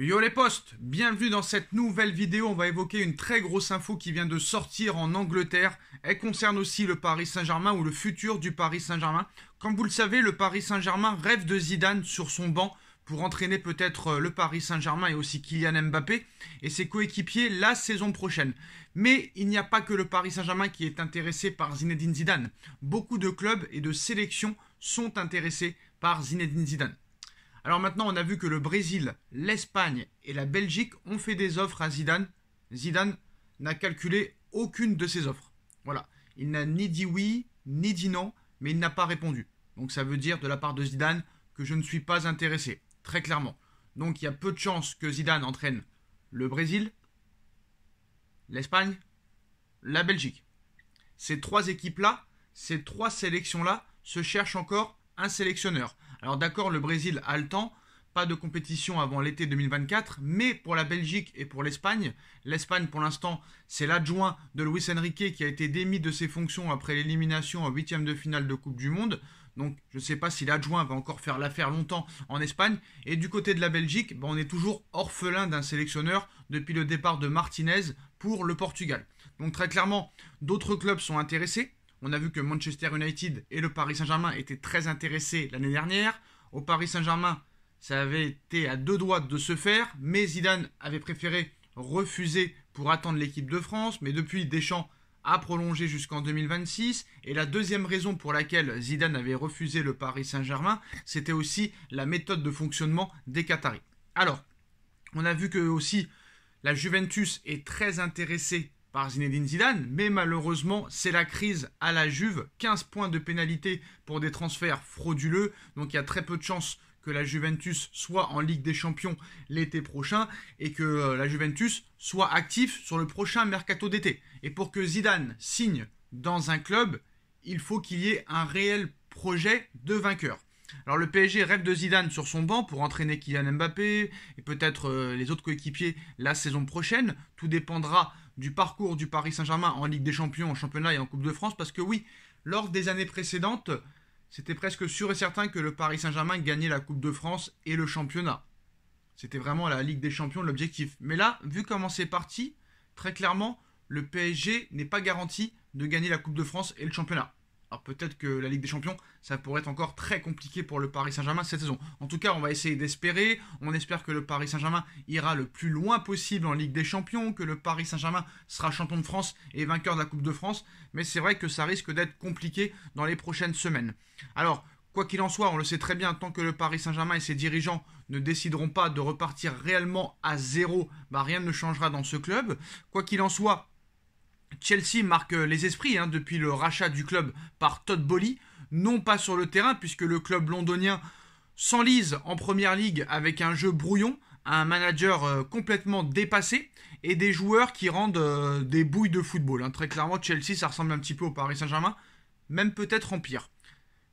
Yo les postes, bienvenue dans cette nouvelle vidéo, on va évoquer une très grosse info qui vient de sortir en Angleterre. Elle concerne aussi le Paris Saint-Germain ou le futur du Paris Saint-Germain. Comme vous le savez, le Paris Saint-Germain rêve de Zidane sur son banc pour entraîner peut-être euh, le Paris Saint-Germain et aussi Kylian Mbappé et ses coéquipiers la saison prochaine. Mais il n'y a pas que le Paris Saint-Germain qui est intéressé par Zinedine Zidane. Beaucoup de clubs et de sélections sont intéressés par Zinedine Zidane. Alors maintenant, on a vu que le Brésil, l'Espagne et la Belgique ont fait des offres à Zidane. Zidane n'a calculé aucune de ces offres. Voilà. Il n'a ni dit oui, ni dit non, mais il n'a pas répondu. Donc ça veut dire de la part de Zidane que je ne suis pas intéressé, très clairement. Donc il y a peu de chances que Zidane entraîne le Brésil, l'Espagne, la Belgique. Ces trois équipes-là, ces trois sélections-là se cherchent encore un sélectionneur. Alors d'accord, le Brésil a le temps, pas de compétition avant l'été 2024, mais pour la Belgique et pour l'Espagne, l'Espagne pour l'instant c'est l'adjoint de Luis Enrique qui a été démis de ses fonctions après l'élimination en huitième de finale de Coupe du Monde. Donc je ne sais pas si l'adjoint va encore faire l'affaire longtemps en Espagne. Et du côté de la Belgique, bah, on est toujours orphelin d'un sélectionneur depuis le départ de Martinez pour le Portugal. Donc très clairement, d'autres clubs sont intéressés. On a vu que Manchester United et le Paris Saint-Germain étaient très intéressés l'année dernière. Au Paris Saint-Germain, ça avait été à deux doigts de se faire, mais Zidane avait préféré refuser pour attendre l'équipe de France. Mais depuis, Deschamps a prolongé jusqu'en 2026. Et la deuxième raison pour laquelle Zidane avait refusé le Paris Saint-Germain, c'était aussi la méthode de fonctionnement des Qataris. Alors, on a vu que aussi la Juventus est très intéressée par Zinedine Zidane, mais malheureusement, c'est la crise à la Juve. 15 points de pénalité pour des transferts frauduleux, donc il y a très peu de chances que la Juventus soit en Ligue des Champions l'été prochain et que euh, la Juventus soit active sur le prochain mercato d'été. Et pour que Zidane signe dans un club, il faut qu'il y ait un réel projet de vainqueur. Alors le PSG rêve de Zidane sur son banc pour entraîner Kylian Mbappé et peut-être euh, les autres coéquipiers la saison prochaine. Tout dépendra du parcours du Paris Saint-Germain en Ligue des Champions, en Championnat et en Coupe de France, parce que oui, lors des années précédentes, c'était presque sûr et certain que le Paris Saint-Germain gagnait la Coupe de France et le championnat. C'était vraiment la Ligue des Champions l'objectif. Mais là, vu comment c'est parti, très clairement, le PSG n'est pas garanti de gagner la Coupe de France et le championnat. Alors peut-être que la Ligue des Champions, ça pourrait être encore très compliqué pour le Paris Saint-Germain cette saison. En tout cas, on va essayer d'espérer. On espère que le Paris Saint-Germain ira le plus loin possible en Ligue des Champions, que le Paris Saint-Germain sera champion de France et vainqueur de la Coupe de France. Mais c'est vrai que ça risque d'être compliqué dans les prochaines semaines. Alors, Quoi qu'il en soit, on le sait très bien, tant que le Paris Saint-Germain et ses dirigeants ne décideront pas de repartir réellement à zéro, bah, rien ne changera dans ce club. Quoi qu'il en soit, Chelsea marque euh, les esprits hein, depuis le rachat du club par Todd Bolly, non pas sur le terrain puisque le club londonien s'enlise en première ligue avec un jeu brouillon, un manager euh, complètement dépassé et des joueurs qui rendent euh, des bouilles de football. Hein. Très clairement, Chelsea, ça ressemble un petit peu au Paris Saint-Germain, même peut-être en pire.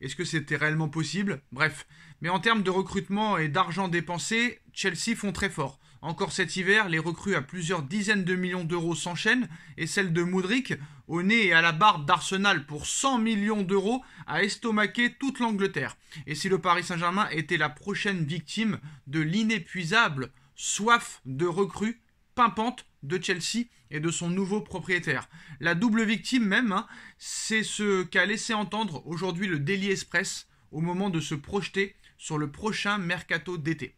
Est-ce que c'était réellement possible Bref. Mais en termes de recrutement et d'argent dépensé, Chelsea font très fort. Encore cet hiver, les recrues à plusieurs dizaines de millions d'euros s'enchaînent et celle de Moudric, au nez et à la barre d'Arsenal pour 100 millions d'euros, a estomaqué toute l'Angleterre. Et si le Paris Saint-Germain était la prochaine victime de l'inépuisable soif de recrues pimpante de Chelsea et de son nouveau propriétaire. La double victime même, hein, c'est ce qu'a laissé entendre aujourd'hui le Daily Express au moment de se projeter sur le prochain mercato d'été.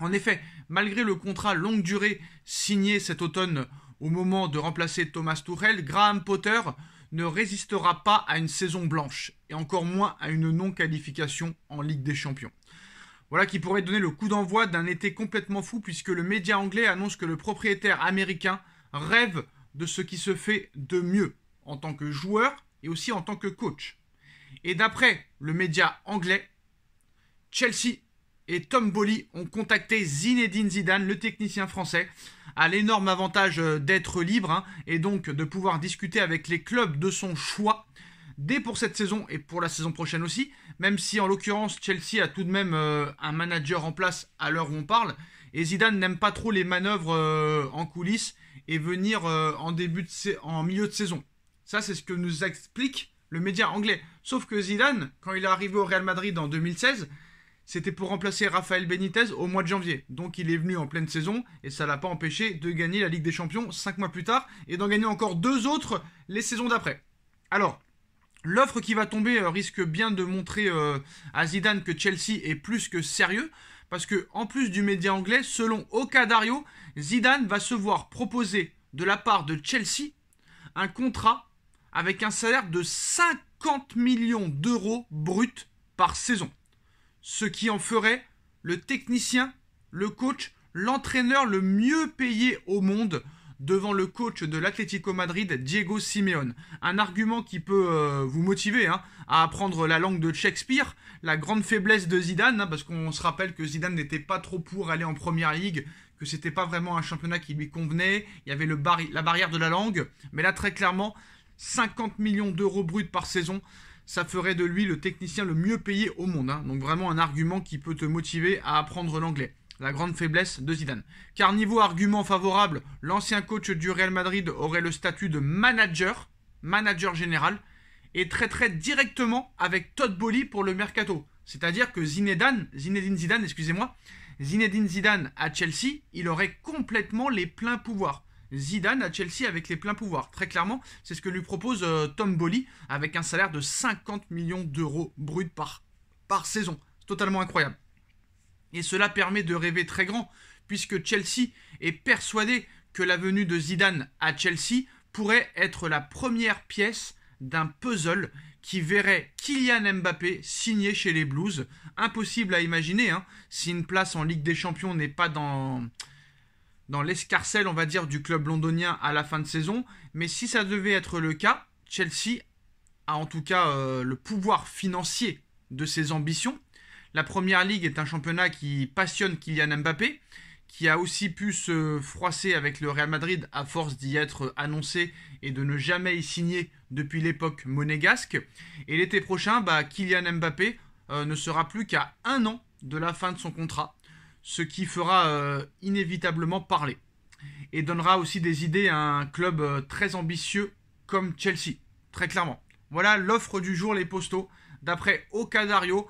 En effet, malgré le contrat longue durée signé cet automne au moment de remplacer Thomas Tuchel, Graham Potter ne résistera pas à une saison blanche et encore moins à une non-qualification en Ligue des Champions. Voilà qui pourrait donner le coup d'envoi d'un été complètement fou puisque le média anglais annonce que le propriétaire américain rêve de ce qui se fait de mieux en tant que joueur et aussi en tant que coach. Et d'après le média anglais, Chelsea et Tom Bolly ont contacté Zinedine Zidane, le technicien français, à l'énorme avantage euh, d'être libre hein, et donc de pouvoir discuter avec les clubs de son choix dès pour cette saison et pour la saison prochaine aussi, même si en l'occurrence Chelsea a tout de même euh, un manager en place à l'heure où on parle, et Zidane n'aime pas trop les manœuvres euh, en coulisses et venir en, début de en milieu de saison. Ça c'est ce que nous explique le média anglais. Sauf que Zidane, quand il est arrivé au Real Madrid en 2016, c'était pour remplacer Rafael Benitez au mois de janvier. Donc il est venu en pleine saison et ça l'a pas empêché de gagner la Ligue des Champions 5 mois plus tard et d'en gagner encore deux autres les saisons d'après. Alors, l'offre qui va tomber euh, risque bien de montrer euh, à Zidane que Chelsea est plus que sérieux parce que en plus du média anglais, selon Dario, Zidane va se voir proposer de la part de Chelsea un contrat avec un salaire de 50 millions d'euros bruts par saison ce qui en ferait le technicien, le coach, l'entraîneur le mieux payé au monde devant le coach de l'Atlético Madrid, Diego Simeone. Un argument qui peut euh, vous motiver hein, à apprendre la langue de Shakespeare, la grande faiblesse de Zidane, hein, parce qu'on se rappelle que Zidane n'était pas trop pour aller en Première Ligue, que c'était pas vraiment un championnat qui lui convenait, il y avait la barrière de la langue, mais là très clairement, 50 millions d'euros bruts par saison, ça ferait de lui le technicien le mieux payé au monde. Hein. Donc vraiment un argument qui peut te motiver à apprendre l'anglais. La grande faiblesse de Zidane. Car niveau argument favorable, l'ancien coach du Real Madrid aurait le statut de manager, manager général, et traiterait directement avec Todd Bolly pour le mercato. C'est-à-dire que Zinedine Zidane, excusez-moi, Zinedine Zidane à Chelsea, il aurait complètement les pleins pouvoirs. Zidane à Chelsea avec les pleins pouvoirs. Très clairement, c'est ce que lui propose euh, Tom Bolly avec un salaire de 50 millions d'euros brut par, par saison. Totalement incroyable. Et cela permet de rêver très grand, puisque Chelsea est persuadé que la venue de Zidane à Chelsea pourrait être la première pièce d'un puzzle qui verrait Kylian Mbappé signé chez les Blues. Impossible à imaginer hein, si une place en Ligue des Champions n'est pas dans dans l'escarcelle, on va dire, du club londonien à la fin de saison. Mais si ça devait être le cas, Chelsea a en tout cas euh, le pouvoir financier de ses ambitions. La Première Ligue est un championnat qui passionne Kylian Mbappé, qui a aussi pu se froisser avec le Real Madrid à force d'y être annoncé et de ne jamais y signer depuis l'époque monégasque. Et l'été prochain, bah, Kylian Mbappé euh, ne sera plus qu'à un an de la fin de son contrat ce qui fera euh, inévitablement parler et donnera aussi des idées à un club euh, très ambitieux comme Chelsea, très clairement. Voilà l'offre du jour, les postaux, d'après Ocadario,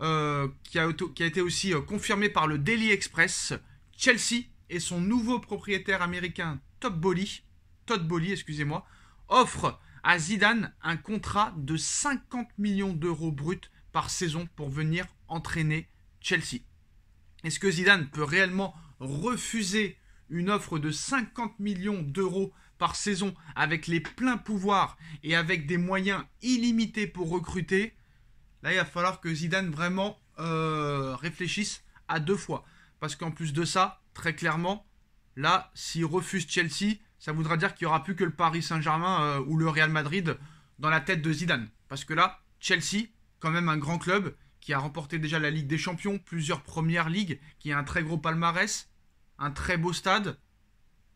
euh, qui, a, qui, a, été aussi confirmé par le Daily Express. Chelsea et son nouveau propriétaire américain Top Bolly, Todd Bolly, excusez-moi, offrent à Zidane un contrat de 50 millions d'euros bruts par saison pour venir entraîner Chelsea. Est-ce que Zidane peut réellement refuser une offre de 50 millions d'euros par saison avec les pleins pouvoirs et avec des moyens illimités pour recruter Là, il va falloir que Zidane vraiment euh, réfléchisse à deux fois. Parce qu'en plus de ça, très clairement, là, s'il refuse Chelsea, ça voudra dire qu'il n'y aura plus que le Paris Saint-Germain euh, ou le Real Madrid dans la tête de Zidane. Parce que là, Chelsea, quand même un grand club, qui a remporté déjà la Ligue des Champions, plusieurs premières ligues, qui a un très gros palmarès, un très beau stade,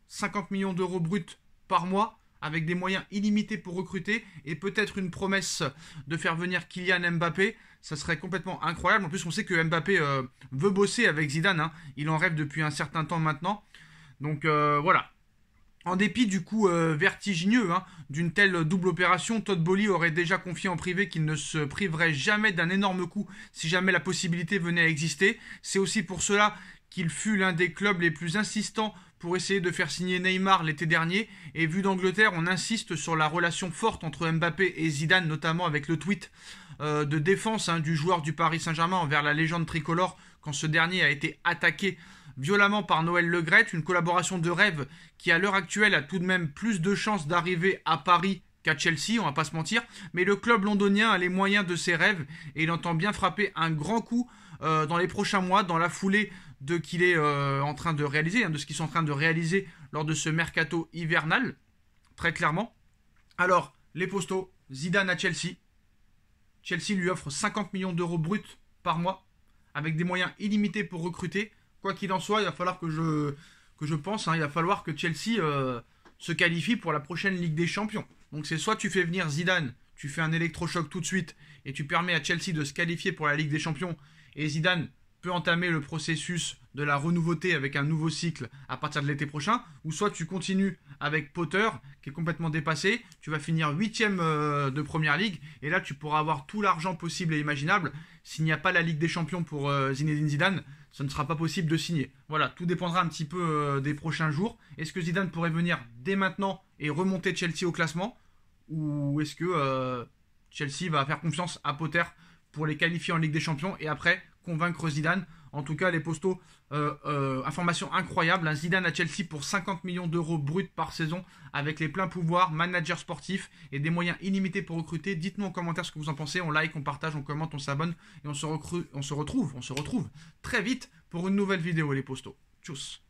50 millions d'euros bruts par mois, avec des moyens illimités pour recruter, et peut-être une promesse de faire venir Kylian Mbappé, ça serait complètement incroyable. En plus, on sait que Mbappé euh, veut bosser avec Zidane, hein. il en rêve depuis un certain temps maintenant. Donc euh, voilà, en dépit du coup euh, vertigineux hein, d'une telle double opération, Todd Bolly aurait déjà confié en privé qu'il ne se priverait jamais d'un énorme coup si jamais la possibilité venait à exister. C'est aussi pour cela qu'il fut l'un des clubs les plus insistants pour essayer de faire signer Neymar l'été dernier. Et vu d'Angleterre, on insiste sur la relation forte entre Mbappé et Zidane, notamment avec le tweet euh, de défense hein, du joueur du Paris Saint-Germain envers la légende tricolore quand ce dernier a été attaqué violemment par Noël Legrette, une collaboration de rêve qui à l'heure actuelle a tout de même plus de chances d'arriver à Paris qu'à Chelsea, on va pas se mentir, mais le club londonien a les moyens de ses rêves et il entend bien frapper un grand coup euh, dans les prochains mois, dans la foulée de qu'il est euh, en train de réaliser, hein, de ce qu'ils sont en train de réaliser lors de ce mercato hivernal, très clairement. Alors, les postaux Zidane à Chelsea. Chelsea lui offre 50 millions d'euros bruts par mois, avec des moyens illimités pour recruter quoi qu'il en soit, il va falloir que je, que je pense, hein. il va falloir que Chelsea euh, se qualifie pour la prochaine Ligue des Champions. Donc c'est soit tu fais venir Zidane, tu fais un électrochoc tout de suite et tu permets à Chelsea de se qualifier pour la Ligue des Champions et Zidane peut entamer le processus de la renouveauté avec un nouveau cycle à partir de l'été prochain, ou soit tu continues avec Potter, qui est complètement dépassé, tu vas finir huitième euh, de Première Ligue, et là tu pourras avoir tout l'argent possible et imaginable. S'il n'y a pas la Ligue des Champions pour euh, Zinedine Zidane, ce ne sera pas possible de signer. Voilà, tout dépendra un petit peu euh, des prochains jours. Est-ce que Zidane pourrait venir dès maintenant et remonter Chelsea au classement Ou est-ce que euh, Chelsea va faire confiance à Potter pour les qualifier en Ligue des Champions et après convaincre Zidane en tout cas, les postaux, euh, euh, information incroyable. Hein. Zidane à Chelsea pour 50 millions d'euros bruts par saison, avec les pleins pouvoirs, manager sportif et des moyens illimités pour recruter. Dites-nous en commentaire ce que vous en pensez. On like, on partage, on commente, on s'abonne et on se, on se retrouve, on se retrouve très vite pour une nouvelle vidéo, les postos. Tchuss